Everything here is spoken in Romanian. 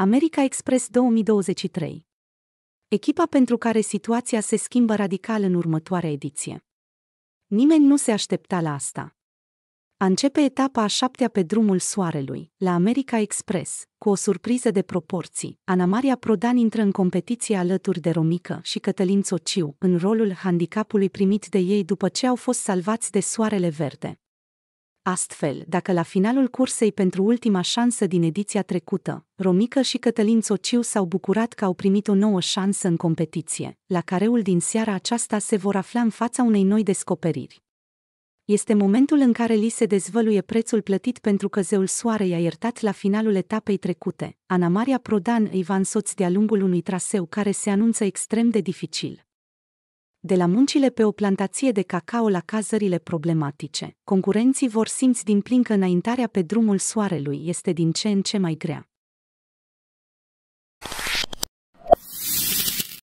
America Express 2023. Echipa pentru care situația se schimbă radical în următoarea ediție. Nimeni nu se aștepta la asta. A începe etapa a șaptea pe drumul soarelui, la America Express, cu o surpriză de proporții. Ana Maria Prodan intră în competiție alături de Romică și Cătălin Sociu, în rolul handicapului primit de ei după ce au fost salvați de Soarele Verde. Astfel, dacă la finalul cursei pentru ultima șansă din ediția trecută, Romică și Cătălin Sociu s-au bucurat că au primit o nouă șansă în competiție, la careul din seara aceasta se vor afla în fața unei noi descoperiri. Este momentul în care li se dezvăluie prețul plătit pentru că zeul soare i-a iertat la finalul etapei trecute. Ana Maria Prodan îi va însoți de-a lungul unui traseu care se anunță extrem de dificil. De la muncile pe o plantație de cacao la cazările problematice, concurenții vor simți din plin că înaintarea pe drumul soarelui este din ce în ce mai grea.